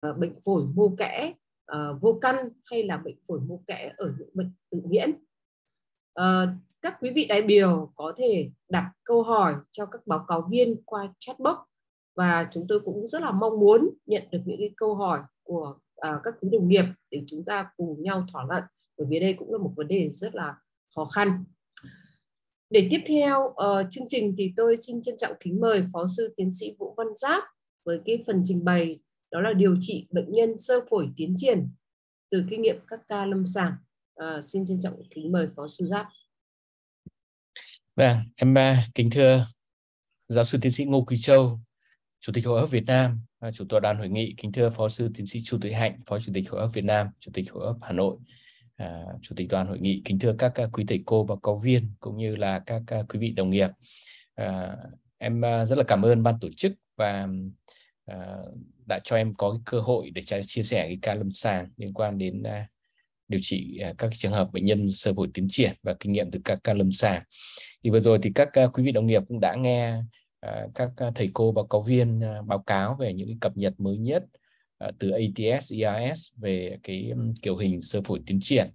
Ờ, bệnh phổi mô kẽ uh, vô căn hay là bệnh phổi mô kẽ ở những bệnh tự miễn. Uh, các quý vị đại biểu có thể đặt câu hỏi cho các báo cáo viên qua chatbox và chúng tôi cũng rất là mong muốn nhận được những cái câu hỏi của uh, các quý đồng nghiệp để chúng ta cùng nhau thỏa luận bởi vì đây cũng là một vấn đề rất là khó khăn. Để tiếp theo uh, chương trình thì tôi xin trân trọng kính mời Phó sư tiến sĩ Vũ Văn Giáp với cái phần trình bày đó là điều trị bệnh nhân sơ phổi tiến triển từ kinh nghiệm các ca lâm sàng. À, xin trân trọng kính mời Phó Sư Giáp. Vâng, em à, kính thưa giáo sư tiến sĩ Ngô Quý Châu, Chủ tịch Hội ấp Việt Nam, à, Chủ tọa đoàn hội nghị, kính thưa Phó sư tiến sĩ Chu Tuệ Hạnh, Phó Chủ tịch Hội ấp Việt Nam, Chủ tịch Hội ấp Hà Nội, à, Chủ tịch đoàn hội nghị, kính thưa các, các quý thầy cô và giáo viên cũng như là các, các quý vị đồng nghiệp. À, em à, rất là cảm ơn ban tổ chức và uh, đã cho em có cái cơ hội để chia sẻ cái ca lâm sàng liên quan đến uh, điều trị uh, các trường hợp bệnh nhân sơ phổi tiến triển và kinh nghiệm từ các ca lâm sàng. Thì vừa rồi thì các uh, quý vị đồng nghiệp cũng đã nghe uh, các thầy cô báo cáo viên uh, báo cáo về những cái cập nhật mới nhất uh, từ ATS, ERS về cái um, kiểu hình sơ phổi tiến triển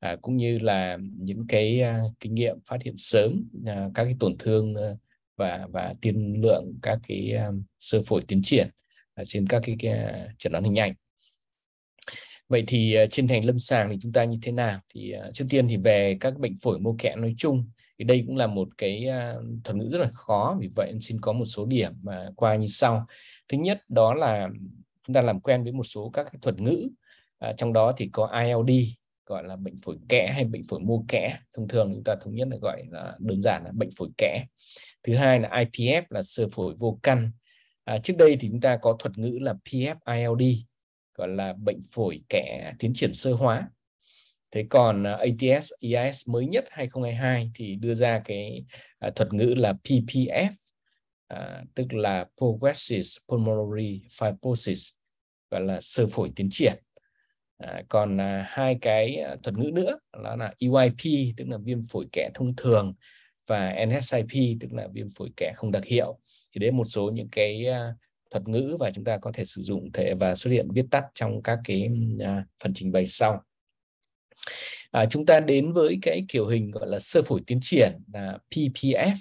à, cũng như là những cái à, kinh nghiệm phát hiện sớm à, các cái tổn thương à, và và tiên lượng các cái um, sơ phổi tiến triển trên các cái, cái uh, chẩn đoán hình ảnh vậy thì uh, trên thành lâm sàng thì chúng ta như thế nào thì uh, trước tiên thì về các bệnh phổi mô kẽ nói chung thì đây cũng là một cái um, thuật ngữ rất là khó vì vậy em xin có một số điểm mà qua như sau thứ nhất đó là chúng ta làm quen với một số các cái thuật ngữ à, trong đó thì có ILD gọi là bệnh phổi kẽ hay bệnh phổi mô kẽ thông thường chúng ta thống nhất là gọi là đơn giản là bệnh phổi kẽ thứ hai là IPF là sơ phổi vô căn à, trước đây thì chúng ta có thuật ngữ là PFILD gọi là bệnh phổi kẻ tiến triển sơ hóa thế còn à, ATS EIS mới nhất 2022 thì đưa ra cái à, thuật ngữ là PPF à, tức là progressive pulmonary fibrosis gọi là sơ phổi tiến triển à, còn à, hai cái à, thuật ngữ nữa đó là EYP tức là viêm phổi kẽ thông thường và ừ. NSIP tức là viêm phổi kẽ không đặc hiệu thì đấy một số những cái à, thuật ngữ và chúng ta có thể sử dụng thể và xuất hiện viết tắt trong các cái à, phần trình bày sau à, chúng ta đến với cái kiểu hình gọi là sơ phổi tiến triển là PPF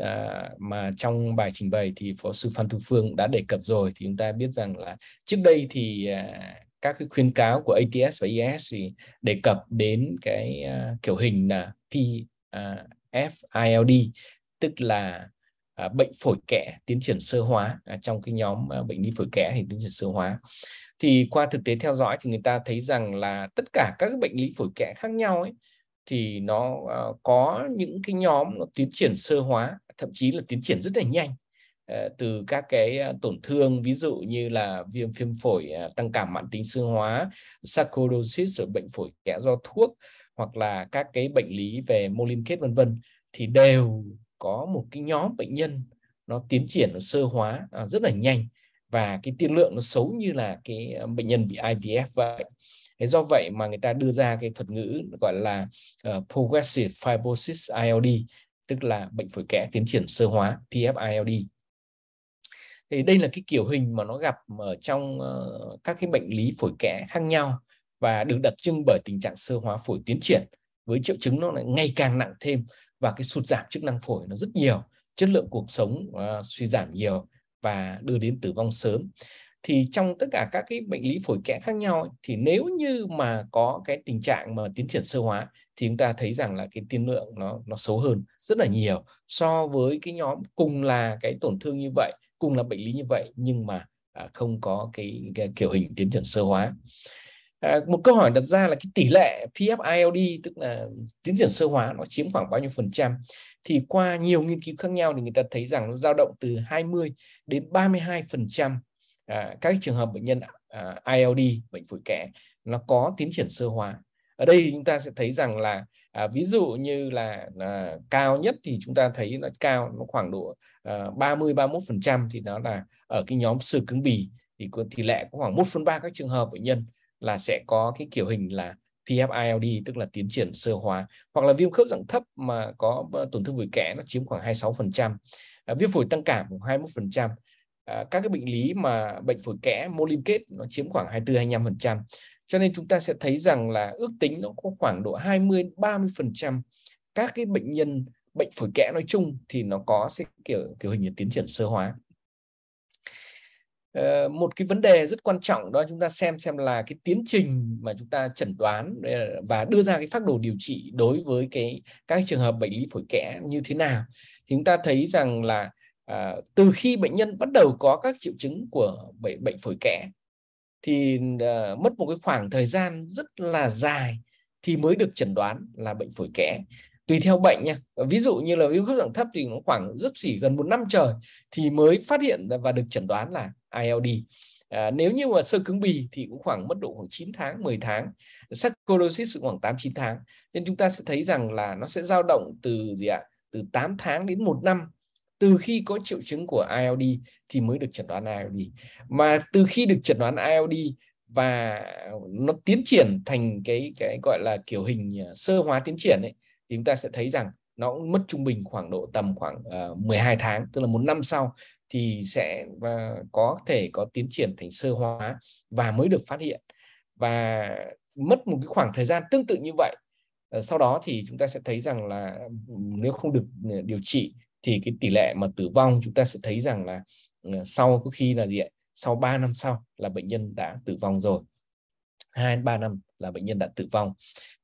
à, mà trong bài trình bày thì phó sư Phan Thu Phương đã đề cập rồi thì chúng ta biết rằng là trước đây thì à, các cái khuyến cáo của ATS và IS thì đề cập đến cái à, kiểu hình là P à, FILD tức là à, bệnh phổi kẽ tiến triển sơ hóa à, trong cái nhóm à, bệnh lý phổi kẽ thì tiến triển sơ hóa thì qua thực tế theo dõi thì người ta thấy rằng là tất cả các bệnh lý phổi kẽ khác nhau ấy thì nó à, có những cái nhóm nó tiến triển sơ hóa thậm chí là tiến triển rất là nhanh à, từ các cái à, tổn thương ví dụ như là viêm viêm phổi à, tăng cảm mạng tính sơ hóa sarcoidosis ở bệnh phổi kẽ do thuốc hoặc là các cái bệnh lý về mô liên kết vân vân thì đều có một cái nhóm bệnh nhân nó tiến triển nó sơ hóa à, rất là nhanh và cái tiên lượng nó xấu như là cái ờ, bệnh nhân bị IVF vậy. Thế do vậy mà người ta đưa ra cái thuật ngữ gọi là uh, progressive fibrosis ILD tức là bệnh phổi kẽ tiến triển sơ hóa PFILD. Thì đây là cái kiểu hình mà nó gặp ở trong uh, các cái bệnh lý phổi kẽ khác nhau và được đặc trưng bởi tình trạng sơ hóa phổi tiến triển với triệu chứng nó lại ngày càng nặng thêm và cái sụt giảm chức năng phổi nó rất nhiều chất lượng cuộc sống uh, suy giảm nhiều và đưa đến tử vong sớm thì trong tất cả các cái bệnh lý phổi kẽ khác nhau thì nếu như mà có cái tình trạng mà tiến triển sơ hóa thì chúng ta thấy rằng là cái tiên lượng nó nó xấu hơn rất là nhiều so với cái nhóm cùng là cái tổn thương như vậy cùng là bệnh lý như vậy nhưng mà à, không có cái, cái kiểu hình tiến triển sơ hóa À, một câu hỏi đặt ra là cái tỷ lệ PFILD tức là tiến triển sơ hóa nó chiếm khoảng bao nhiêu phần trăm thì qua nhiều nghiên cứu khác nhau thì người ta thấy rằng nó dao động từ 20 đến 32 phần trăm à, các trường hợp bệnh nhân à, ILD bệnh phổi kẽ nó có tiến triển sơ hóa ở đây chúng ta sẽ thấy rằng là à, ví dụ như là à, cao nhất thì chúng ta thấy nó cao nó khoảng độ à, 30 31 phần trăm thì đó là ở cái nhóm sơ cứng bì thì tỷ lệ có khoảng 1 phần 3 các trường hợp bệnh nhân là sẽ có cái kiểu hình là PFILD tức là tiến triển sơ hóa hoặc là viêm khớp dạng thấp mà có ờ, tổn thương vùi kẽ nó chiếm khoảng 26%, à, ờ, viêm phổi tăng cảm khoảng 21%, à, ờ, các cái bệnh lý mà bệnh phổi kẽ mô liên kết nó chiếm khoảng 24 25%. Cho nên chúng ta sẽ thấy rằng là ước tính nó có khoảng độ 20 30% các cái bệnh nhân bệnh phổi kẽ nói chung thì nó có cái kiểu kiểu hình tiến triển sơ hóa. Ờ, một cái vấn đề rất quan trọng đó chúng ta xem xem là cái tiến trình mà chúng ta chẩn đoán và đưa ra cái phác đồ điều trị đối với cái các trường hợp bệnh lý phổi kẽ như thế nào thì chúng ta thấy rằng là à, từ khi bệnh nhân bắt đầu có các triệu chứng của bệnh bệnh phổi kẽ thì à, mất một cái khoảng thời gian rất là dài thì mới được chẩn đoán là bệnh phổi kẽ tùy theo bệnh nha ví dụ như là viêm khớp dạng thấp thì nó khoảng rất xỉ gần một năm trời thì mới phát hiện và được chẩn đoán là ILD À, nếu như mà sơ cứng bì thì cũng khoảng mất độ khoảng 9 tháng, 10 tháng. Sarcoidosis khoảng 8 9 tháng. Nên chúng ta sẽ thấy rằng là nó sẽ dao động từ gì ạ? Từ 8 tháng đến 1 năm từ khi có triệu chứng của ILD thì mới được chẩn đoán ILD. Mà từ khi được chẩn đoán ILD và nó tiến triển thành cái cái gọi là kiểu hình ờ, sơ hóa tiến triển ấy thì chúng ta sẽ thấy rằng nó cũng mất trung bình khoảng độ tầm khoảng uh, ờ, 12 tháng tức là một năm sau thì sẽ uh, có thể có tiến triển thành sơ hóa và mới được phát hiện và mất một cái khoảng thời gian tương tự như vậy uh, sau đó thì chúng ta sẽ thấy rằng là ừ, nếu không được điều trị thì cái tỷ lệ mà tử vong chúng ta sẽ thấy rằng là uh, sau có khi là gì ạ sau 3 năm sau là bệnh nhân đã tử vong rồi 2 3 năm là bệnh nhân đã tử vong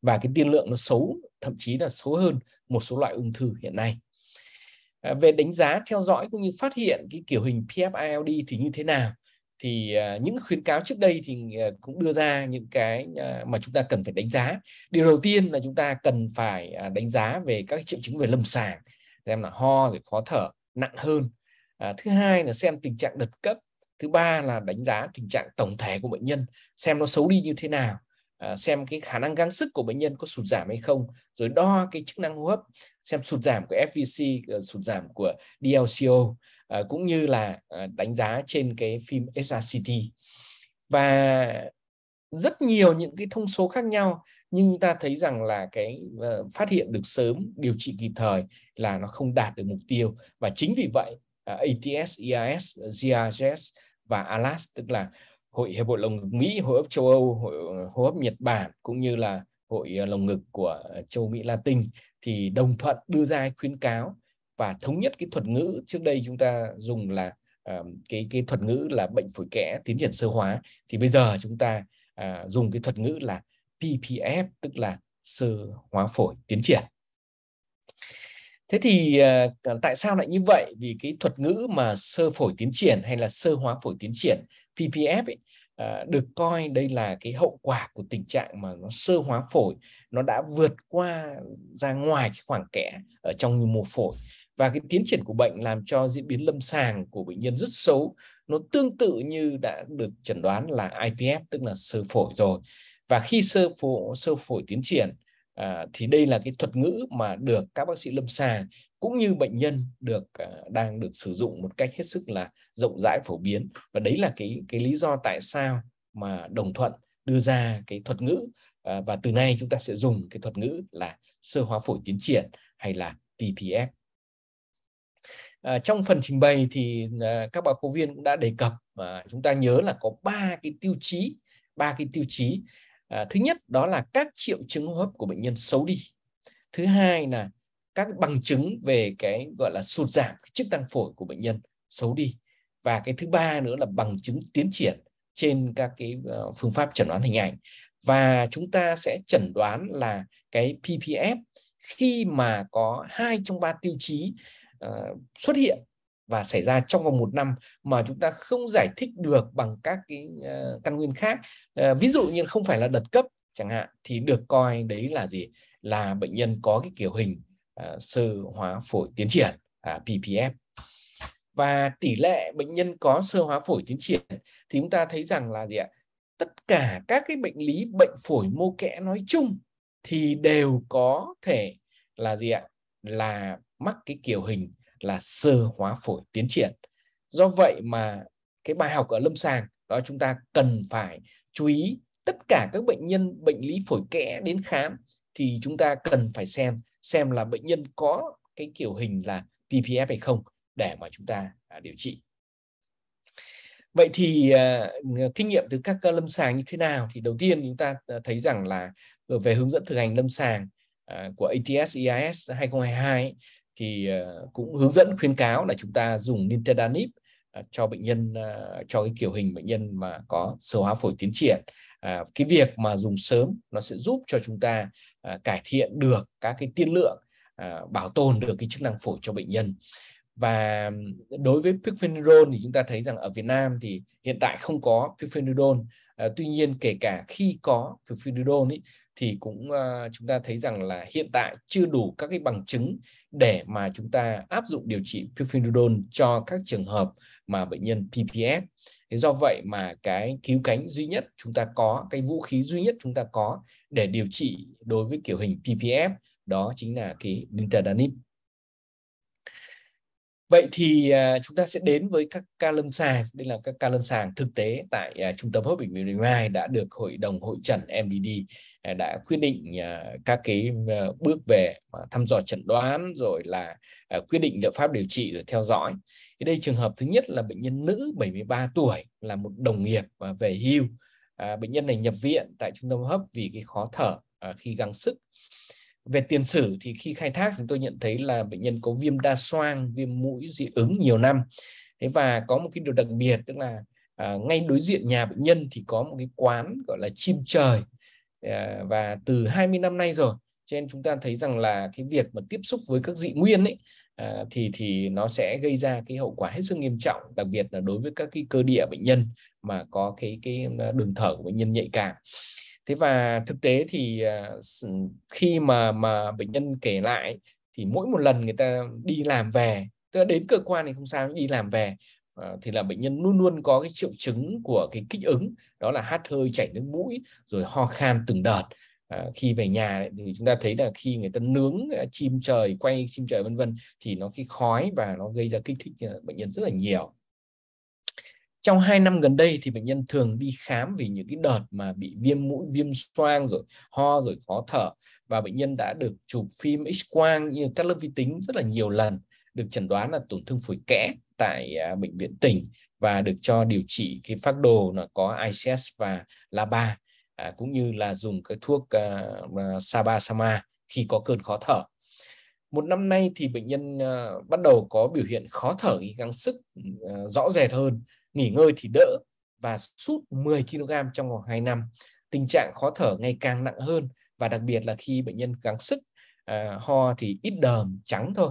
và cái tiên lượng nó xấu thậm chí là xấu hơn một số loại ung thư hiện nay à, về đánh giá theo dõi cũng như phát hiện cái kiểu hình PFILD thì như thế nào thì à, những khuyến cáo trước đây thì à, cũng đưa ra những cái mà chúng ta cần phải đánh giá điều đầu tiên là chúng ta cần phải đánh giá về các triệu chứng về lâm sàng xem là ho rồi khó thở nặng hơn thứ hai là xem tình trạng đợt cấp thứ ba là đánh giá tình trạng tổng thể của bệnh nhân xem nó xấu đi như thế nào à, xem cái khả năng gắng sức của bệnh nhân có sụt giảm hay không rồi đo cái chức năng hô hấp xem sụt giảm của FVC ờ, sụt giảm của DLCO à, cũng như là à, đánh giá trên cái phim SRCT và rất nhiều những cái thông số khác nhau nhưng ta thấy rằng là cái ờ, phát hiện được sớm điều trị kịp thời là nó không đạt được mục tiêu và chính vì vậy ATS, EIS, GRS và ALAS tức là Hội Hiệp hội Lồng ngực Mỹ, Hội ấp châu Âu, Hội hô hấp Nhật Bản cũng như là Hội ờ, Lồng ngực của ờ, châu Mỹ Latin thì đồng thuận đưa ra khuyến cáo và thống nhất cái thuật ngữ trước đây chúng ta dùng là uh, cái cái thuật ngữ là bệnh phổi kẽ tiến triển sơ hóa thì bây giờ chúng ta uh, dùng cái thuật ngữ là PPF tức là sơ hóa phổi tiến triển thế thì uh, tại sao lại như vậy vì cái thuật ngữ mà sơ phổi tiến triển hay là sơ hóa phổi tiến triển PPF ấy, uh, được coi đây là cái hậu quả của tình trạng mà nó sơ hóa phổi nó đã vượt qua ra ngoài cái khoảng kẽ ở trong nhu mô phổi và cái tiến triển của bệnh làm cho diễn biến lâm sàng của bệnh nhân rất xấu nó tương tự như đã được chẩn đoán là IPF tức là sơ phổi rồi và khi sơ phổi sơ phổi tiến triển À, thì đây là cái thuật ngữ mà được các bác sĩ lâm sàng cũng như bệnh nhân được à, đang được sử dụng một cách hết sức là rộng rãi phổ biến và đấy là cái cái lý do tại sao mà đồng thuận đưa ra cái thuật ngữ à, và từ nay chúng ta sẽ dùng cái thuật ngữ là sơ hóa phổi tiến triển hay là PPF. À, trong phần trình bày thì à, các báo cáo viên cũng đã đề cập và chúng ta nhớ là có ba cái tiêu chí ba cái tiêu chí à, thứ nhất đó là các triệu chứng hô hấp của bệnh nhân xấu đi thứ hai là các bằng chứng về cái gọi là sụt giảm chức năng phổi của bệnh nhân xấu đi và cái thứ ba nữa là bằng chứng tiến triển trên các cái ờ, phương pháp chẩn đoán hình ảnh và chúng ta sẽ chẩn đoán là cái PPF khi mà có hai trong ba tiêu chí uh, xuất hiện và xảy ra trong vòng một năm mà chúng ta không giải thích được bằng các cái ờ, căn nguyên khác ờ, ví dụ như không phải là đợt cấp chẳng hạn thì được coi đấy là gì là bệnh nhân có cái kiểu hình uh, sơ hóa phổi tiến triển uh, à, PPF và tỷ lệ bệnh nhân có sơ hóa phổi tiến triển thì chúng ta thấy rằng là gì ạ tất cả các cái bệnh lý bệnh phổi mô kẽ nói chung thì đều có thể là gì ạ là mắc cái kiểu hình là sơ hóa phổi tiến triển do vậy mà cái bài học ở lâm sàng đó chúng ta cần phải chú ý tất cả các bệnh nhân bệnh lý phổi kẽ đến khám thì chúng ta cần phải xem xem là bệnh nhân có cái kiểu hình là PPF hay không để mà chúng ta à, điều trị. Vậy thì à, kinh nghiệm từ các lâm sàng như thế nào? Thì đầu tiên chúng ta à, thấy rằng là ờ, về hướng dẫn thực hành lâm sàng của ATS EIS 2022 thì ờ, cũng hướng dẫn khuyến cáo là chúng ta dùng nintedanib ờ, cho bệnh nhân ờ, cho cái kiểu hình bệnh nhân mà có sơ hóa phổi tiến triển à, cái việc mà dùng sớm nó sẽ giúp cho chúng ta cải thiện được các cái tiên lượng bảo tồn được cái chức năng phổi cho bệnh nhân và đối với picfenidone thì chúng ta thấy rằng ở Việt Nam thì hiện tại không có picfenidone tuy nhiên kể cả khi có picfenidone thì cũng uh, chúng ta thấy rằng là hiện tại chưa đủ các cái bằng chứng để mà chúng ta áp dụng điều trị pirfenidone cho các trường hợp mà bệnh nhân PPF. Thế do vậy mà cái cứu cánh duy nhất chúng ta có, cái vũ khí duy nhất chúng ta có để điều trị đối với kiểu hình PPF đó chính là cái nintedanib. Vậy thì à, chúng ta sẽ đến với các ca lâm sàng, đây là các ca lâm sàng thực tế tại à, trung tâm hấp bệnh viện Bình Mai đã được hội đồng hội trần MDD à, đã quyết định các cái bước về thăm dò chẩn đoán rồi là quyết định liệu pháp điều trị rồi theo dõi. Ở đây trường hợp thứ nhất là bệnh nhân nữ 73 tuổi là một đồng nghiệp về hưu. bệnh nhân này nhập viện tại trung tâm hấp vì cái khó thở khi gắng sức về tiền sử thì khi khai thác chúng tôi nhận thấy là bệnh nhân có viêm đa xoang viêm mũi dị ứng nhiều năm thế và có một cái điều đặc biệt tức là à, ngay đối diện nhà bệnh nhân thì có một cái quán gọi là chim trời à, và từ 20 năm nay rồi cho nên chúng ta thấy rằng là cái việc mà tiếp xúc với các dị nguyên ấy à, thì thì nó sẽ gây ra cái hậu quả hết sức nghiêm trọng đặc biệt là đối với các cái cơ địa bệnh nhân mà có cái cái à, đường thở của bệnh nhân nhạy cảm thế và thực tế thì à, khi mà mà bệnh nhân kể lại thì mỗi một lần người ta đi làm về tức là đến cơ quan thì không sao đi làm về ờ, thì là bệnh nhân luôn luôn có cái triệu chứng của cái kích ứng đó là hát hơi chảy nước mũi rồi ho khan từng đợt À, khi về nhà thì chúng ta thấy là khi người ta nướng ờ, chim trời quay chim trời vân vân thì nó cái khói và nó gây ra kích thích bệnh nhân rất là nhiều trong 2 năm gần đây thì bệnh nhân thường đi khám vì những cái đợt mà bị viêm mũi viêm xoang rồi ho rồi khó thở và bệnh nhân đã được chụp phim x quang như các lớp vi tính rất là nhiều lần được chẩn đoán là tổn thương phổi kẽ tại à, bệnh viện tỉnh và được cho điều trị cái phác đồ là có ICS và LABA à, cũng như là dùng cái thuốc à, Sabasama khi có cơn khó thở. Một năm nay thì bệnh nhân à, bắt đầu có biểu hiện khó thở gắng sức à, rõ rệt hơn nghỉ ngơi thì đỡ và sút 10 kg trong vòng 2 năm. Tình trạng khó thở ngày càng nặng hơn và đặc biệt là khi bệnh nhân gắng sức à, ho thì ít đờm trắng thôi.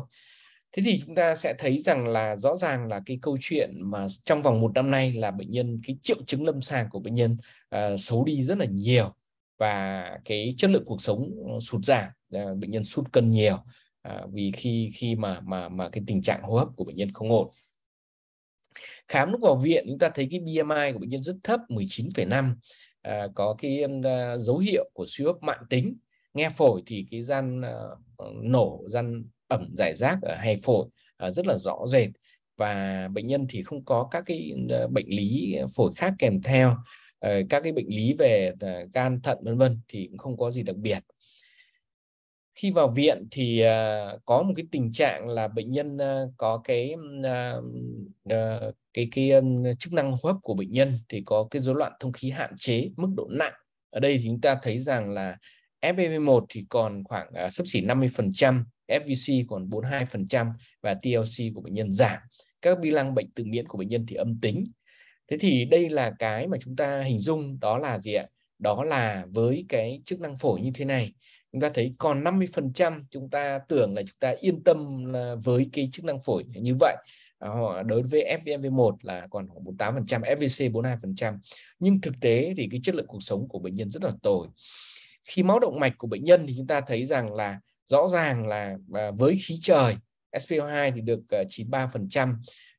Thế thì chúng ta sẽ thấy rằng là rõ ràng là cái câu chuyện mà trong vòng một năm nay là bệnh nhân cái triệu chứng lâm sàng của bệnh nhân uh, xấu đi rất là nhiều và cái chất lượng cuộc sống sụt giảm uh, bệnh nhân sụt cân nhiều uh, vì khi khi mà mà mà cái tình trạng hô hấp của bệnh nhân không ổn khám lúc vào viện chúng ta thấy cái BMI của bệnh nhân rất thấp 19,5 à, có cái à, dấu hiệu của suy hấp mạng tính nghe phổi thì cái gian à, nổ gian ẩm giải rác ở hay phổi à, rất là rõ rệt và bệnh nhân thì không có các cái à, bệnh lý phổi khác kèm theo ờ, các cái bệnh lý về à, gan thận vân vân thì cũng không có gì đặc biệt khi vào viện thì à, có một cái tình trạng là bệnh nhân à, có cái à, ờ, cái cái chức năng hô hấp của bệnh nhân thì có cái rối loạn thông khí hạn chế mức độ nặng ở đây thì chúng ta thấy rằng là FEV1 thì còn khoảng sấp xỉ 50%, FVC còn 42% và TLC của bệnh nhân giảm. Các lăng bệnh tự miễn của bệnh nhân thì âm tính. Thế thì đây là cái mà chúng ta hình dung đó là gì ạ? Đó là với cái chức năng phổi như thế này chúng ta thấy còn 50% chúng ta tưởng là chúng ta yên tâm với cái chức năng phổi như vậy à, họ đối với FVMV1 là còn khoảng 48%, FVC 42%. Nhưng thực tế thì cái chất lượng cuộc sống của bệnh nhân rất là tồi. Khi máu động mạch của bệnh nhân thì chúng ta thấy rằng là rõ ràng là à, với khí trời SPO2 thì được 93% à,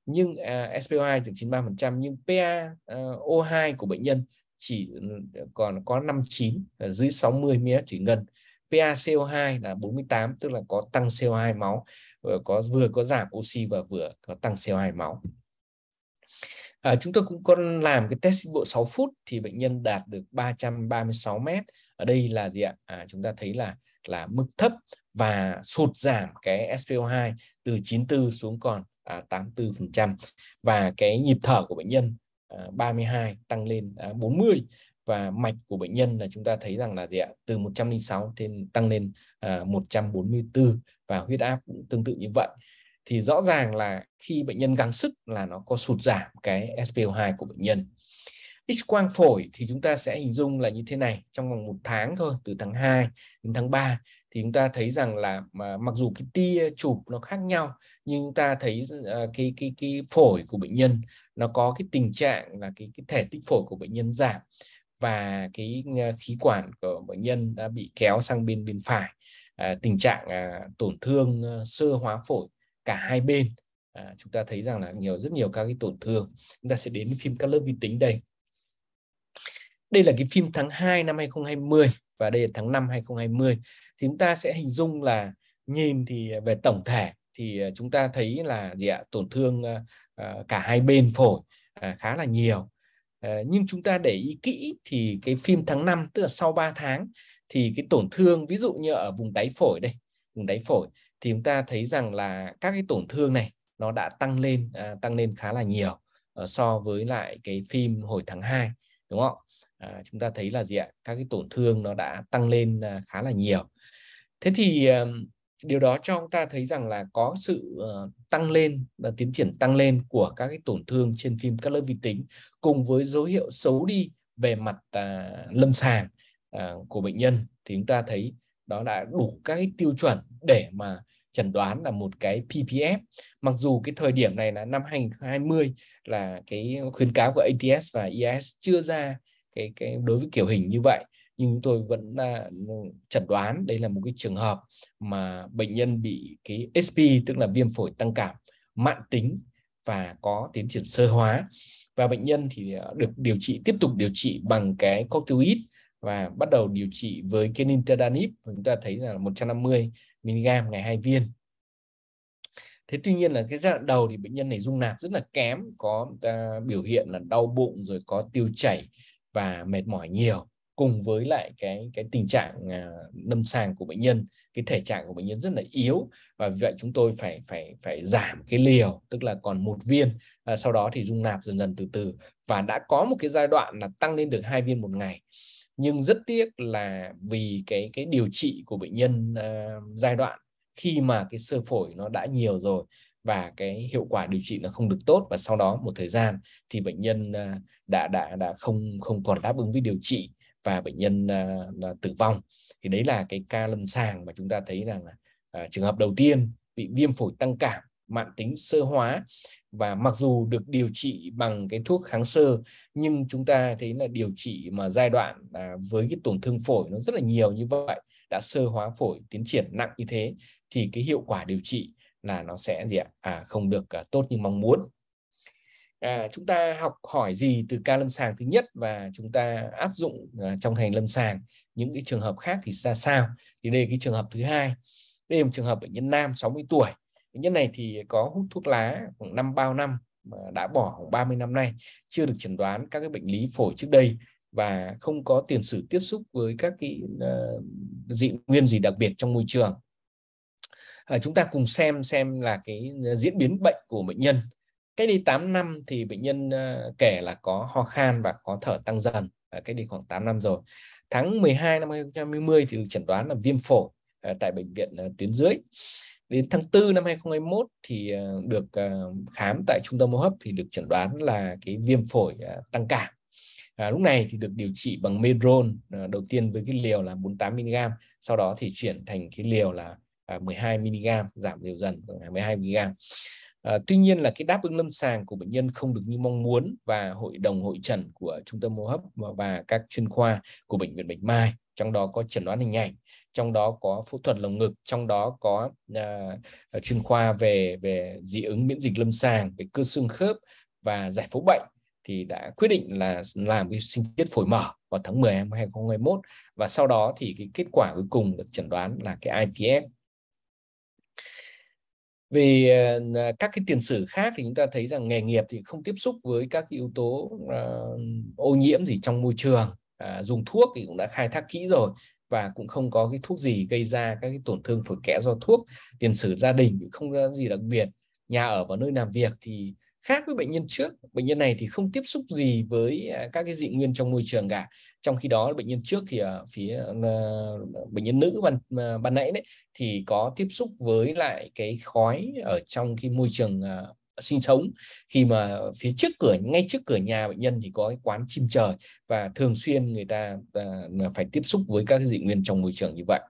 nhưng SPO2 được 93% nhưng PaO2 của bệnh nhân chỉ ừ, còn có 59 dưới 60 mm thủy ngân PaCO2 là 48 tức là có tăng CO2 máu vừa có vừa có giảm oxy và vừa có tăng CO2 máu à, chúng tôi cũng có làm cái test bộ 6 phút thì bệnh nhân đạt được 336 mét ở đây là gì ạ à, chúng ta thấy là là mức thấp và sụt giảm cái SPO2 từ 94 xuống còn à, 84% và cái nhịp thở của bệnh nhân à, 32 tăng lên à, 40 và mạch của bệnh nhân là chúng ta thấy rằng là gì ạ từ 106 thêm tăng lên à, 144 và huyết áp cũng tương tự như vậy thì rõ ràng là khi bệnh nhân gắng sức là nó có sụt giảm cái SpO2 của bệnh nhân X quang phổi thì chúng ta sẽ hình dung là như thế này trong vòng một tháng thôi từ tháng 2 đến tháng 3 thì chúng ta thấy rằng là à, mặc dù cái tia chụp nó khác nhau nhưng ta thấy à, cái cái cái phổi của bệnh nhân nó có cái tình trạng là cái cái thể tích phổi của bệnh nhân giảm và cái ờ, khí quản của bệnh nhân đã bị kéo sang bên bên phải à, tình trạng à, tổn thương ờ, sơ hóa phổi cả hai bên à, chúng ta thấy rằng là nhiều rất nhiều các cái tổn thương chúng ta sẽ đến phim các lớp vi tính đây đây là cái phim tháng 2 năm 2020 và đây là tháng 5 2020 thì chúng ta sẽ hình dung là nhìn thì về tổng thể thì ờ, chúng ta thấy là gì ạ tổn thương cả hai bên phổi à, khá là nhiều Ờ, nhưng chúng ta để ý kỹ thì cái phim tháng 5 tức là sau 3 tháng thì cái tổn thương ví dụ như ở vùng đáy phổi đây vùng đáy phổi thì chúng ta thấy rằng là các cái tổn thương này nó đã tăng lên à, tăng lên khá là nhiều à, so với lại cái phim hồi tháng 2 đúng không à, chúng ta thấy là gì ạ các cái tổn thương nó đã tăng lên à, khá là nhiều thế thì điều đó cho chúng ta thấy rằng là có sự ờ, tăng lên và tiến triển tăng lên của các cái tổn thương trên phim các lớp vi tính cùng với dấu hiệu xấu đi về mặt à, lâm sàng à, của bệnh nhân thì chúng ta thấy đó đã đủ các cái tiêu chuẩn để mà chẩn đoán là một cái PPF. Mặc dù cái thời điểm này là năm 2020 là cái khuyến cáo của ATS và IAS e chưa ra cái cái đối với kiểu hình như vậy nhưng chúng tôi vẫn là ừ, chẩn đoán đây là một cái trường hợp mà bệnh nhân bị cái SP tức là viêm phổi tăng cảm mãn tính và có tiến triển sơ hóa và bệnh nhân thì ờ, được điều trị tiếp tục điều trị bằng cái corticoid và bắt đầu điều trị với cái nintedanib chúng ta thấy là 150 mg ngày hai viên thế tuy nhiên là cái giai đoạn đầu thì bệnh nhân này dung nạp rất là kém có uh, biểu hiện là đau bụng rồi có tiêu chảy và mệt mỏi nhiều cùng với lại cái cái tình trạng à, lâm sàng của bệnh nhân cái thể trạng của bệnh nhân rất là yếu và vì vậy chúng tôi phải phải phải giảm cái liều tức là còn một viên à, sau đó thì dung nạp dần dần từ từ và đã có một cái giai đoạn là tăng lên được hai viên một ngày nhưng rất tiếc là vì cái cái điều trị của bệnh nhân à, giai đoạn khi mà cái sơ phổi nó đã nhiều rồi và cái hiệu quả điều trị nó không được tốt và sau đó một thời gian thì bệnh nhân à, đã đã đã không không còn đáp ứng với điều trị và bệnh nhân uh, tử vong thì đấy là cái ca lâm sàng mà chúng ta thấy rằng là uh, trường hợp đầu tiên bị viêm phổi tăng cảm mạng tính sơ hóa và mặc dù được điều trị bằng cái thuốc kháng sơ nhưng chúng ta thấy là điều trị mà giai đoạn à, với cái tổn thương phổi nó rất là nhiều như vậy đã sơ hóa phổi tiến triển nặng như thế thì cái hiệu quả điều trị là nó sẽ gì ạ à, không được à, tốt như mong muốn à, chúng ta học hỏi gì từ ca lâm sàng thứ nhất và chúng ta áp dụng à, trong hành lâm sàng những cái trường hợp khác thì ra sao thì đây là cái trường hợp thứ hai đây là một trường hợp bệnh nhân nam 60 tuổi bệnh nhân này thì có hút thuốc lá khoảng năm bao năm mà đã bỏ khoảng 30 năm nay chưa được chẩn đoán các cái bệnh lý phổi trước đây và không có tiền sử tiếp xúc với các cái uh, dị nguyên gì đặc biệt trong môi trường à, chúng ta cùng xem xem là cái ờ, diễn biến bệnh của bệnh nhân cách đi 8 năm thì bệnh nhân ờ, kể là có ho khan và khó thở tăng dần cách đi khoảng 8 năm rồi tháng 12 năm 2020 thì được chẩn đoán là viêm phổi ờ, tại bệnh viện ờ, tuyến dưới đến tháng 4 năm 2021 thì được khám tại trung tâm hô hấp thì được chẩn đoán là cái viêm phổi tăng cảm lúc này thì được điều trị bằng medron đầu tiên với cái liều là 48 mg, sau đó thì chuyển thành cái liều là à, 12 mg giảm liều dần 12 mg. Ờ, tuy nhiên là cái đáp ứng lâm sàng của bệnh nhân không được như mong muốn và hội đồng hội trần của trung tâm hô hấp và, và các chuyên khoa của bệnh viện Bạch Mai trong đó có chẩn đoán hình ảnh trong đó có phẫu thuật lồng ngực trong đó có uh, chuyên khoa về về dị ứng miễn dịch lâm sàng về cơ xương khớp và giải phẫu bệnh thì đã quyết định là làm cái sinh tiết phổi mở vào tháng 10 năm 2021 và sau đó thì cái kết quả cuối cùng được chẩn đoán là cái IPF về ờ, các cái tiền sử khác thì chúng ta thấy rằng nghề nghiệp thì không tiếp xúc với các yếu tố uh, ô nhiễm gì trong môi trường à, dùng thuốc thì cũng đã khai thác kỹ rồi và cũng không có cái thuốc gì gây ra các cái tổn thương phổi kẽ do thuốc tiền sử gia đình cũng không ra gì đặc biệt nhà ở và nơi làm việc thì khác với bệnh nhân trước bệnh nhân này thì không tiếp xúc gì với à, các cái dị nguyên trong môi trường cả trong khi đó bệnh nhân trước thì ở phía ờ, bệnh nhân nữ ban ờ, ban nãy đấy thì có tiếp xúc với lại cái khói ở trong cái môi trường ờ, sinh sống khi mà phía trước cửa ngay trước cửa nhà bệnh nhân thì có cái quán chim trời và thường xuyên người ta phải tiếp xúc với các cái dị nguyên trong môi trường như vậy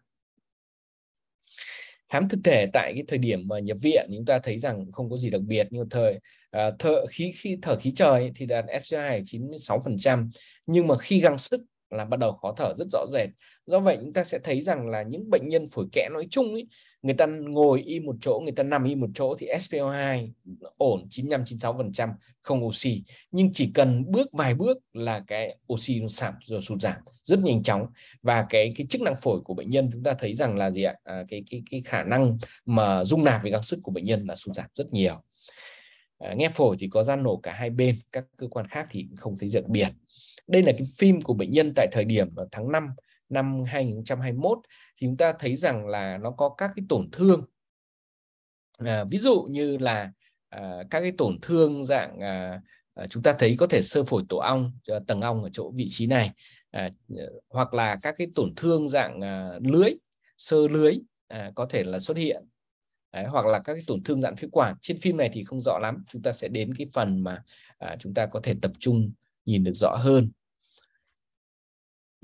khám thực thể tại cái thời điểm mà nhập viện chúng ta thấy rằng không có gì đặc biệt nhưng thời à, thở khí khi thở khí trời thì đạt FGI 96% nhưng mà khi găng sức là bắt đầu khó thở rất rõ rệt do vậy chúng ta sẽ thấy rằng là những bệnh nhân phổi kẽ nói chung ý, người ta ngồi y một chỗ người ta nằm y một chỗ thì SPO2 ổn 95 96% không oxy nhưng chỉ cần bước vài bước là cái oxy nó giảm rồi sụt giảm rất nhanh chóng và cái cái chức năng phổi của bệnh nhân chúng ta thấy rằng là gì ạ à, cái cái cái khả năng mà dung nạp về gắng sức của bệnh nhân là sụt giảm rất nhiều à, nghe phổi thì có gian nổ cả hai bên các cơ quan khác thì không thấy đặc biệt đây là cái phim của bệnh nhân tại thời điểm tháng 5 năm 2021 thì chúng ta thấy rằng là nó có các cái tổn thương à, ví dụ như là à, các cái tổn thương dạng à, à chúng ta thấy có thể sơ phổi tổ ong à, tầng ong ở chỗ vị trí này à, hoặc là các cái tổn thương dạng à, lưới sơ lưới à, có thể là xuất hiện Đấy, hoặc là các cái tổn thương dạng phế quản trên phim này thì không rõ lắm chúng ta sẽ đến cái phần mà à, chúng ta có thể tập trung nhìn được rõ hơn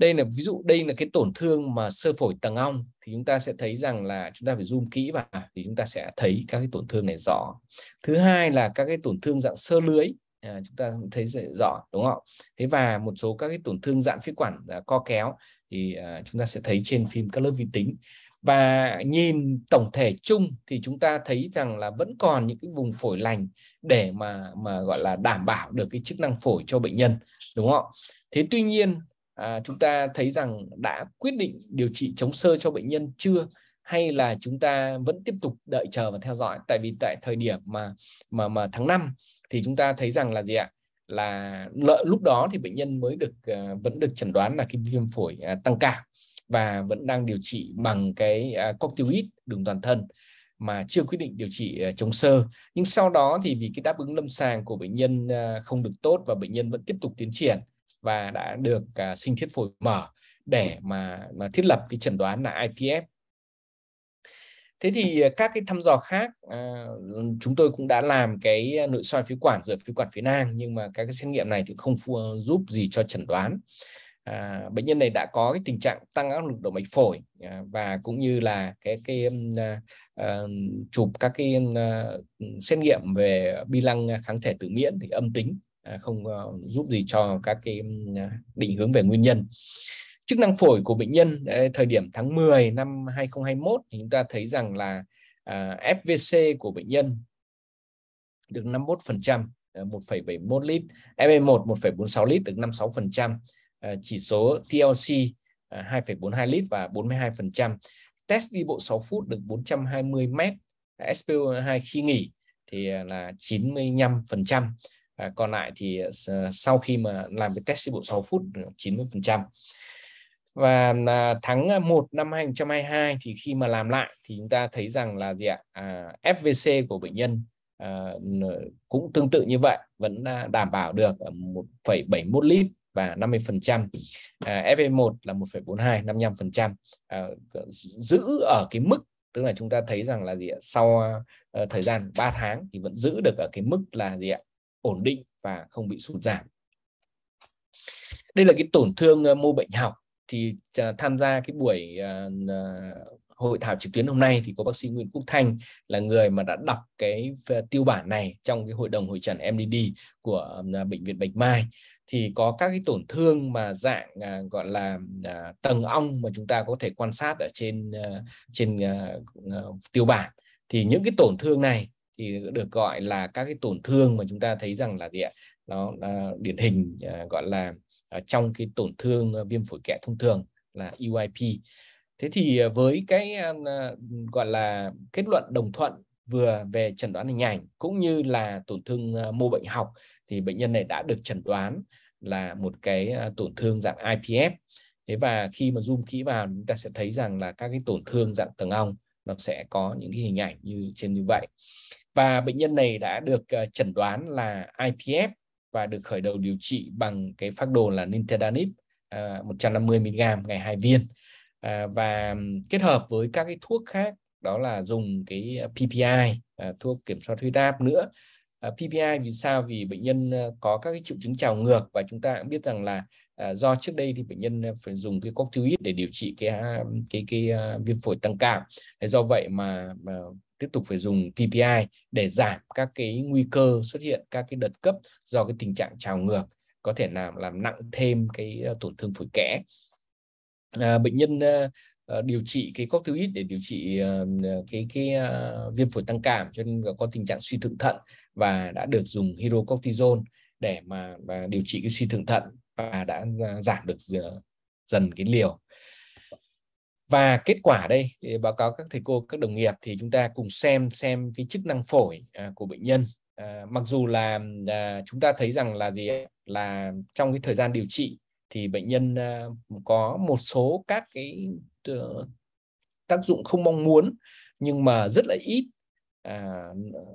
đây là ví dụ đây là cái tổn thương mà sơ phổi tầng ong thì chúng ta sẽ thấy rằng là chúng ta phải zoom kỹ vào thì chúng ta sẽ thấy các cái tổn thương này rõ thứ hai là các cái tổn thương dạng sơ lưới à, chúng ta thấy rõ đúng không thế và một số các cái tổn thương dạng phế quản à, co kéo thì à, chúng ta sẽ thấy trên phim các lớp vi tính và nhìn tổng thể chung thì chúng ta thấy rằng là vẫn còn những cái vùng phổi lành để mà mà gọi là đảm bảo được cái chức năng phổi cho bệnh nhân đúng không thế tuy nhiên à, chúng ta thấy rằng đã quyết định điều trị chống sơ cho bệnh nhân chưa hay là chúng ta vẫn tiếp tục đợi chờ và theo dõi tại vì tại thời điểm mà mà mà tháng 5 thì chúng ta thấy rằng là gì ạ là lợi lúc đó thì bệnh nhân mới được ờ, vẫn được chẩn đoán là cái viêm phổi à, tăng cao và vẫn đang điều trị bằng cái à, corticoid đường toàn thân mà chưa quyết định điều trị ờ, chống sơ nhưng sau đó thì vì cái đáp ứng lâm sàng của bệnh nhân ờ, không được tốt và bệnh nhân vẫn tiếp tục tiến triển và đã được uh, sinh thiết phổi mở để mà, mà thiết lập cái chẩn đoán là IPF thế thì à, các cái thăm dò khác à, chúng tôi cũng đã làm cái à, nội soi phế quản rửa phế quản phế nang nhưng mà các cái xét nghiệm này thì không phù, giúp gì cho chẩn đoán à, bệnh nhân này đã có cái tình trạng tăng áp lực động mạch phổi à, và cũng như là cái cái à, à, chụp các cái à, xét nghiệm về bi lăng kháng thể tự miễn thì âm tính Ờ, không ờ, giúp gì cho các cái định hướng về nguyên nhân chức năng phổi của bệnh nhân ờ, thời điểm tháng 10 năm 2021 thì chúng ta thấy rằng là FVC của bệnh nhân được 51%, 1,71 lít, FE1 1,46 lít được 56%, chỉ số TLC 2,42 lít và 42%. Test đi bộ 6 phút được 420 mét, SPO2 khi nghỉ thì là 95% à, còn lại thì ờ, ờ, sau khi mà làm cái test bộ 6 phút 90 ờ, phần trăm và à, tháng 1 năm 2022 thì khi mà làm lại thì chúng ta thấy rằng là gì ạ à, FVC của bệnh nhân à, cũng tương tự như vậy vẫn đảm bảo được 1,71 lít và 50%. À, FV1 là 1,42 55% à, giữ ở cái mức tức là chúng ta thấy rằng là gì ạ sau uh, thời gian 3 tháng thì vẫn giữ được ở cái mức là gì ạ ổn định và không bị sụt giảm đây là cái tổn thương ờ, mô bệnh học thì ờ, tham gia cái buổi ờ, hội thảo trực tuyến hôm nay thì có bác sĩ Nguyễn Quốc Thanh là người mà đã đọc cái tiêu bản này trong cái hội đồng hội trần MDD của bệnh viện Bạch Mai thì có các cái tổn thương mà dạng gọi là tầng ong mà chúng ta có thể quan sát ở trên trên tiêu bản thì những cái tổn thương này thì được gọi là các cái tổn thương mà chúng ta thấy rằng là gì ạ nó à, điển hình à, gọi là à, trong cái tổn thương viêm phổi kẽ thông thường là UIP e thế thì với cái gọi là kết luận đồng thuận vừa về chẩn đoán hình ảnh cũng như là tổn thương mô bệnh học thì bệnh nhân này đã được chẩn đoán là một cái tổn thương dạng IPF thế và khi mà zoom kỹ vào chúng ta sẽ thấy rằng là các cái tổn thương dạng tầng ong nó sẽ có những cái hình ảnh như trên như vậy và bệnh nhân này đã được ờ, chẩn đoán là IPF và được khởi đầu điều trị bằng cái phác đồ là nintedanib 150 ờ, mg ngày 2 viên ờ, và kết hợp với các cái thuốc khác đó là dùng cái PPI thuốc kiểm soát huyết áp nữa PPI vì sao vì bệnh nhân có các cái triệu chứng trào ngược và chúng ta cũng biết rằng là Ờ, do trước đây thì bệnh nhân ờ, phải dùng cái corticoid để điều trị cái cái cái, viêm phổi tăng cao do vậy mà, mà tiếp tục phải dùng PPI để giảm các cái nguy cơ xuất hiện các cái đợt cấp do cái tình trạng trào ngược có thể làm làm nặng thêm cái ờ, tổn thương phổi kẽ à, bệnh nhân điều trị cái corticoid để điều trị cái cái viêm phổi tăng cảm cho nên có tình trạng suy thượng thận và đã được dùng hydrocortisone để mà, mà điều trị cái suy thượng thận và đã à, giảm được à, dần cái liều và kết quả đây để báo cáo các thầy cô các đồng nghiệp thì chúng ta cùng xem xem cái chức năng phổi à, của bệnh nhân mặc dù là chúng ta thấy rằng là gì là trong cái thời gian điều trị thì bệnh nhân có một số các cái ờ, tác dụng không mong muốn nhưng mà rất là ít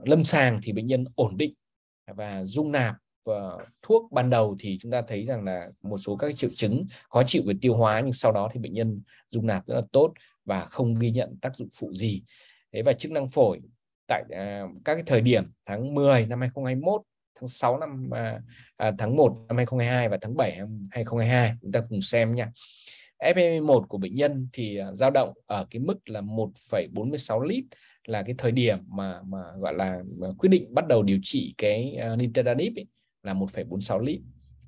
lâm sàng thì bệnh nhân ổn định và dung nạp Ờ, thuốc ban đầu thì chúng ta thấy rằng là một số các triệu chứng khó chịu về tiêu hóa nhưng sau đó thì bệnh nhân dung nạp rất là tốt và không ghi nhận tác dụng phụ gì. Thế và chức năng phổi tại uh, các cái thời điểm tháng 10 năm 2021 tháng 6 năm à, à, tháng 1 năm 2022 và tháng 7 năm 2022 chúng ta cùng xem nha. FMI1 của bệnh nhân thì à, dao à, động ở cái mức là 1,46 lít là cái thời điểm mà mà gọi là à, quyết định bắt đầu điều trị cái uh, nintedanib ấy là 1,46 lít.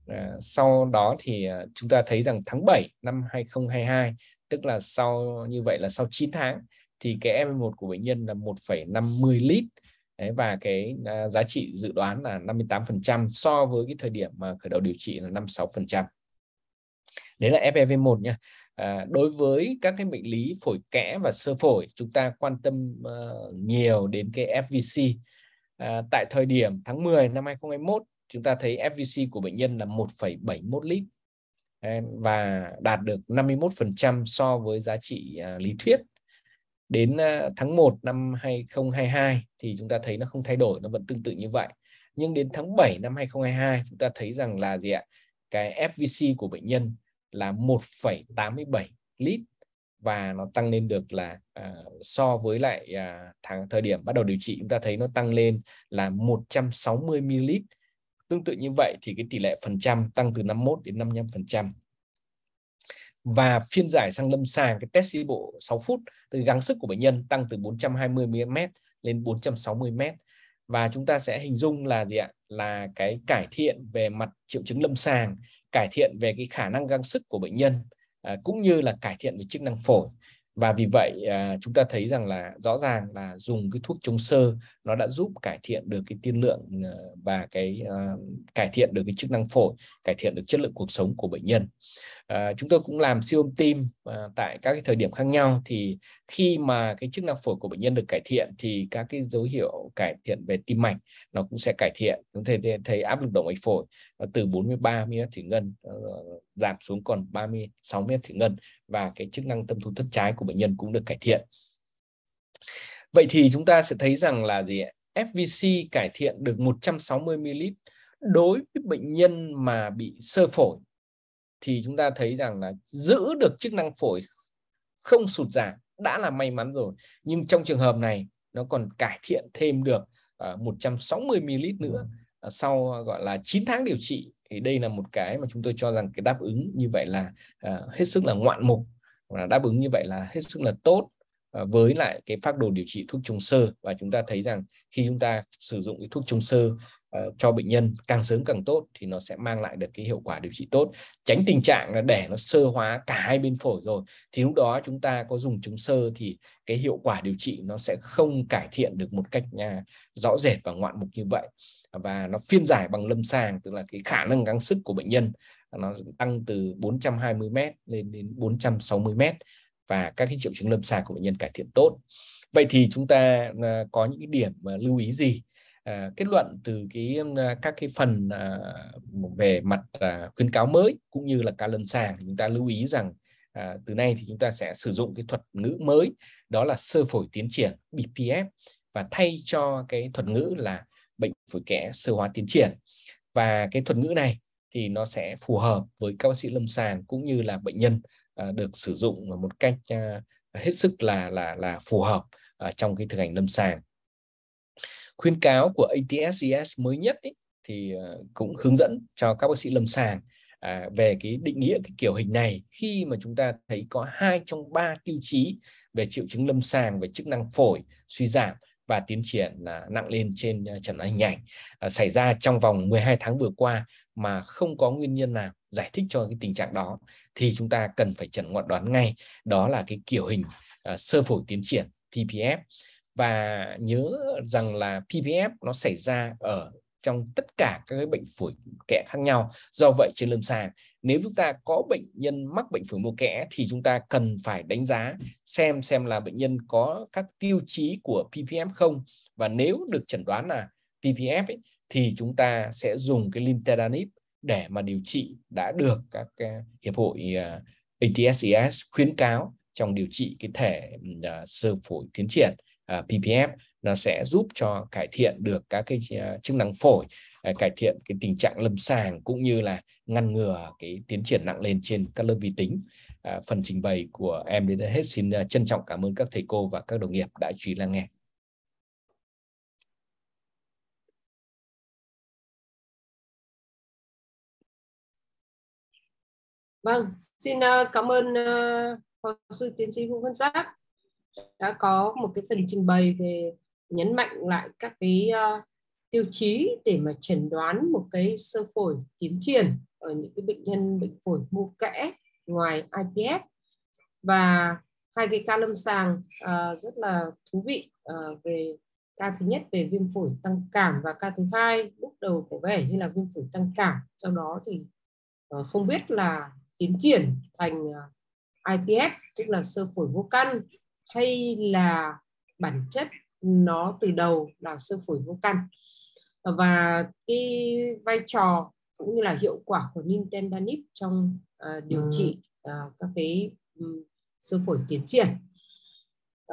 À, sau đó thì à, chúng ta thấy rằng tháng 7 năm 2022 tức là sau như vậy là sau 9 tháng thì cái M1 của bệnh nhân là 1,50 lít và cái à, giá trị dự đoán là 58% so với cái thời điểm mà khởi đầu điều trị là 56%. Đấy là FEV1 nha. đối với các cái bệnh lý phổi kẽ và sơ phổi chúng ta quan tâm ờ, nhiều đến cái FVC. tại thời điểm tháng 10 năm 2021 chúng ta thấy FVC của bệnh nhân là 1,71 lít và đạt được 51% so với giá trị à, lý thuyết. Đến à, tháng 1 năm 2022 thì chúng ta thấy nó không thay đổi, nó vẫn tương tự như vậy. Nhưng đến tháng 7 năm 2022 chúng ta thấy rằng là gì ạ? Cái FVC của bệnh nhân là 1,87 lít và nó tăng lên được là à, so với lại à, tháng thời điểm bắt đầu điều trị chúng ta thấy nó tăng lên là 160 ml Tương tự như vậy thì cái tỷ lệ phần trăm tăng từ 51 đến 55%. Và phiên giải sang lâm sàng cái test đi bộ 6 phút từ gắng sức của bệnh nhân tăng từ 420 mm lên 460 m và chúng ta sẽ hình dung là gì ạ? Là cái cải thiện về mặt triệu chứng lâm sàng, cải thiện về cái khả năng gắng sức của bệnh nhân à, cũng như là cải thiện về chức năng phổi và vì vậy à, chúng ta thấy rằng là rõ ràng là dùng cái thuốc chống sơ nó đã giúp cải thiện được cái tiên lượng ờ, và cái à, cải thiện được cái chức năng phổi cải thiện được chất lượng cuộc sống của bệnh nhân à, chúng tôi cũng làm siêu âm tim à, tại các cái thời điểm khác nhau thì khi mà cái chức năng phổi của bệnh nhân được cải thiện thì các cái dấu hiệu cải thiện về tim mạch nó cũng sẽ cải thiện chúng thể thấy, áp lực động mạch phổi từ 43 mm thủy ngân giảm xuống còn 36 mm thủy ngân và cái chức năng tâm thu thất trái của bệnh nhân cũng được cải thiện vậy thì chúng ta sẽ thấy rằng là gì FVC cải thiện được 160 ml đối với bệnh nhân mà bị sơ phổi thì chúng ta thấy rằng là giữ được chức năng phổi không sụt giảm đã là may mắn rồi nhưng trong trường hợp này nó còn cải thiện thêm được 160 ờ, ml nữa ờ, sau gọi là 9 tháng điều trị thì đây là một cái mà chúng tôi cho rằng cái đáp ứng như vậy là à, hết sức là ngoạn mục và đáp ứng như vậy là hết sức là tốt à, với lại cái phác đồ điều trị thuốc trùng sơ và chúng ta thấy rằng khi chúng ta sử dụng cái thuốc trùng sơ Ờ, cho bệnh nhân càng sớm càng tốt thì nó sẽ mang lại được cái hiệu quả điều trị tốt tránh tình trạng là để nó sơ hóa cả hai bên phổi rồi thì lúc đó chúng ta có dùng chống sơ thì cái hiệu quả điều trị nó sẽ không cải thiện được một cách uh, rõ rệt và ngoạn mục như vậy và nó phiên giải bằng lâm sàng tức là cái khả năng gắng sức của bệnh nhân nó tăng từ 420 m lên đến 460 m và các cái triệu chứng lâm sàng của bệnh nhân cải thiện tốt. Vậy thì chúng ta à, có những điểm lưu ý gì Ờ, kết luận từ cái ờ, các cái phần ờ, về mặt khuyến cáo mới cũng như là ca lần sàng chúng ta lưu ý rằng từ nay thì chúng ta sẽ sử dụng cái thuật ngữ mới đó là sơ phổi tiến triển BPF và thay cho cái thuật ngữ là bệnh phổi kẽ sơ hóa tiến triển và cái thuật ngữ này thì nó sẽ phù hợp với các bác sĩ lâm sàng cũng như là bệnh nhân được sử dụng một cách hết sức là là là phù hợp trong cái thực hành lâm sàng khuyên cáo của ATSCS e mới nhất ý, thì ờ, cũng hướng dẫn cho các bác sĩ lâm sàng à, về cái định nghĩa cái kiểu hình này khi mà chúng ta thấy có hai trong ba tiêu chí về triệu chứng lâm sàng về chức năng phổi suy giảm và tiến triển là nặng lên trên ờ, trần hình ảnh à, xảy ra trong vòng 12 tháng vừa qua mà không có nguyên nhân nào giải thích cho cái tình trạng đó thì chúng ta cần phải chẩn đoán ngay đó là cái kiểu hình à, sơ phổi tiến triển PPF và nhớ rằng là PPF nó xảy ra ở trong tất cả các cái bệnh phổi kẽ khác nhau. Do vậy trên lâm sàng, nếu chúng ta có bệnh nhân mắc bệnh phổi mô kẽ thì chúng ta cần phải đánh giá xem xem là bệnh nhân có các tiêu chí của PPF không và nếu được chẩn đoán là PPF ấy, thì chúng ta sẽ dùng cái lintedanib để mà điều trị đã được các hiệp hội à, ATSES e khuyến cáo trong điều trị cái thể à, sơ phổi tiến triển À, PPF nó sẽ giúp cho cải thiện được các cái à, chức năng phổi à, cải thiện cái tình trạng lâm sàng cũng như là ngăn ngừa cái tiến triển nặng lên trên các lớp vi tính à, phần trình bày của em đến đây hết xin trân trọng cảm ơn các thầy cô và các đồng nghiệp đã chú ý lắng nghe vâng xin cảm ơn phó sư tiến sĩ vũ văn giáp đã có một cái phần trình bày về nhấn mạnh lại các cái uh, tiêu chí để mà chẩn đoán một cái sơ phổi tiến triển ở những cái bệnh nhân bệnh phổi mô kẽ ngoài IPF và hai cái ca lâm sàng uh, rất là thú vị uh, về ca thứ nhất về viêm phổi tăng cảm và ca thứ hai lúc đầu có vẻ như là viêm phổi tăng cảm sau đó thì uh, không biết là tiến triển thành uh, IPF tức là sơ phổi vô căn hay là bản chất nó từ đầu là sơ phổi vô căn và cái vai trò cũng như là hiệu quả của nintendanib trong uh, điều ừ. trị uh, các cái um, sơ phổi tiến triển